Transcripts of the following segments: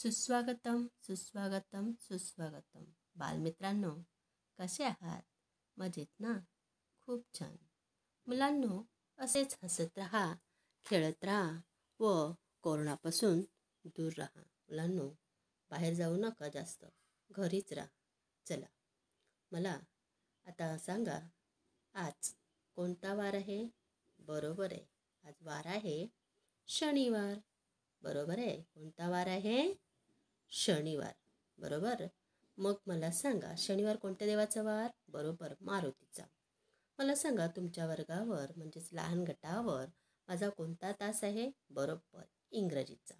सुस्वागतम सुस्वागतम सुस्वागतम बालमित्रांनो कसे आहात मजेत ना खूप छान मुलांनो असेच हसत राहा खेळत राहा व कोरोनापासून दूर राहा मुलांनो बाहेर जाऊ नका जास्त घरीच राहा चला मला आता सांगा आज कोणता वार आहे बरोबर आहे आज वार आहे शनिवार बरोबर आहे कोणता वार आहे शनिवार बरोबर मग मला सांगा शनिवार कोणत्या देवाचा वार बरोबर मारुतीचा मला सांगा तुमच्या वर्गावर म्हणजेच लहान गटावर माझा कोणता तास आहे बरोबर इंग्रजीचा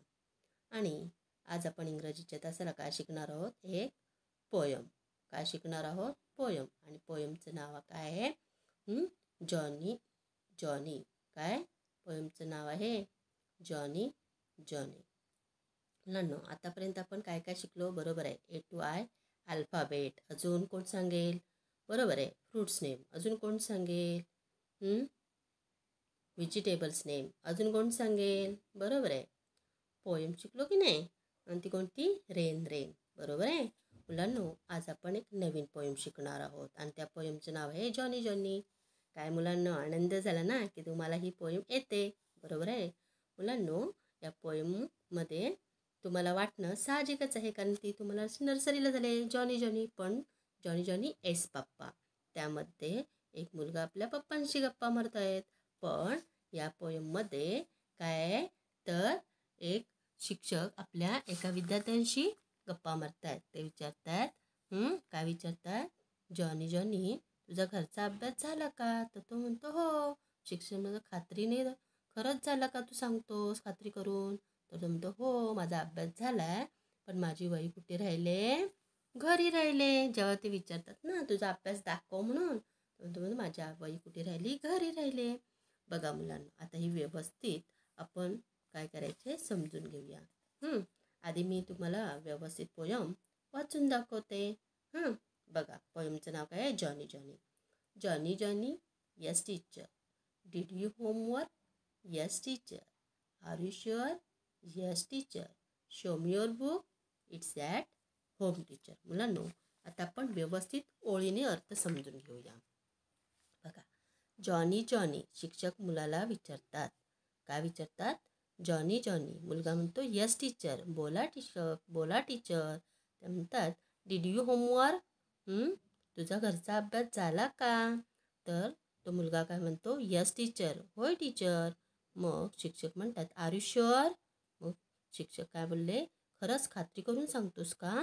आणि आज आपण इंग्रजीच्या तासाला काय शिकणार आहोत एक पोयम काय शिकणार आहोत पोयम आणि पोयमचं नाव काय आहे जॉनी जॉनी काय पोयमचं नाव आहे जॉनी जॉनी मुलांनो आतापर्यंत आपण काय काय शिकलो बरोबर आहे ए टू आय अल्फाबेट अजून कोण सांगेल बरोबर आहे फ्रूट्स नेम अजून कोण सांगेल व्हेजिटेबल्स नेम अजून कोण सांगेल बरोबर आहे पोयम शिकलो की नाही आणि ती कोणती रेन रेन बरोबर आहे मुलांनो आज आपण एक नवीन पोयम शिकणार आहोत आणि त्या पोयमचं नाव आहे जॉनी जॉनी काय मुलांना आनंद झाला ना की तुम्हाला ही पोयम येते बरोबर आहे मुलांनो या मध्ये तुम्हाला वाटणं साहजिकच आहे कारण ती तुम्हाला नर्सरीला झाले जॉनी जॉनी पण जॉनी जॉनी एस पप्पा त्यामध्ये एक मुलगा आपल्या पप्पांशी गप्पा मारत आहेत पण या पोयममध्ये काय तर एक शिक्षक आपल्या एका विद्यार्थ्यांशी गप्पा मारतायत ते विचारतात काय विचारतात जॉनी जॉनी तुझा घरचा अभ्यास झाला का तर तो म्हणतो हो शिक्षण खात्री नाही खरंच झाला का तू सांगतोस खात्री करून तो हो माझा अभ्यास झाला आहे पण माझी वही कुठे राहिले घरी राहिले जेव्हा ते विचारतात ना तुझा अभ्यास दाखव म्हणून म्हणतो माझ्या वही कुठे राहिली घरी राहिले बघा मुलांना आता ही व्यवस्थित आपण काय करायचे समजून घेऊया आधी मी तुम्हाला व्यवस्थित पोयम वाचून दाखवते बघा पोयमचं नाव काय आहे Johnny Johnny Johnny Johnny yes teacher did you homework yes teacher are you sure yes teacher show me your book it's at home teacher मुलांनो आता आपण व्यवस्थित ओळीने अर्थ समजून घेऊया बघा जॉनी जॉनी शिक्षक मुलाला विचारतात काय विचारतात जॉनी जॉनी मुलगा म्हणतो यस टीचर बोला टीचर बोला टीचर त्या म्हणतात डीड यू होमवर्क तुझा घरचा अभ्यास झाला का तर तो मुलगा काय म्हणतो यस टीचर होय टीचर मग शिक्षक म्हणतात आर यू शुअर शिक्षक काय बोलले खरंच खात्री करून सांगतोस का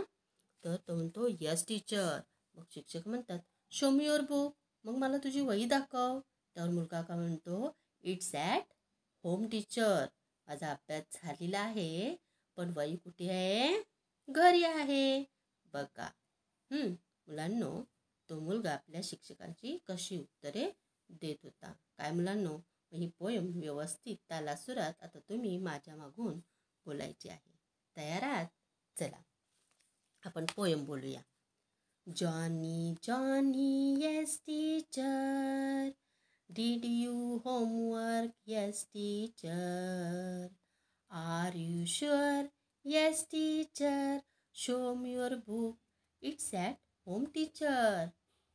तर तो म्हणतो यस टीचर मग शिक्षक म्हणतात शो मी युअर बुक मग मला तुझी वही दाखव तर मुलगा का म्हणतो इट्स ॲट होम टीचर माझा अभ्यास झालेला आहे पण वही कुठे आहे घरी आहे बघा मुलांनो तो मुलगा आपल्या शिक्षकांची कशी उत्तरे देत होता काय मुलांनो ही पोयम व्यवस्थित तालासुरात आता तुम्ही माझ्या मागून बोलायची आहे तयार आहात चला आपण पोयम बोलूया Johnny Johnny yes teacher did you homework yes teacher are you sure yes teacher show your book it's at home teacher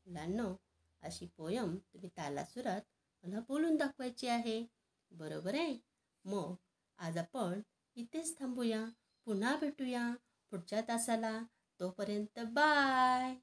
मुलांना अशी पोयम तुम्ही तालासुरात मला बोलून दाखवायची आहे बरोबर आहे मग आज आपण इथेच थांबूया पुन्हा भेटूया पुढच्या तासाला तोपर्यंत बाय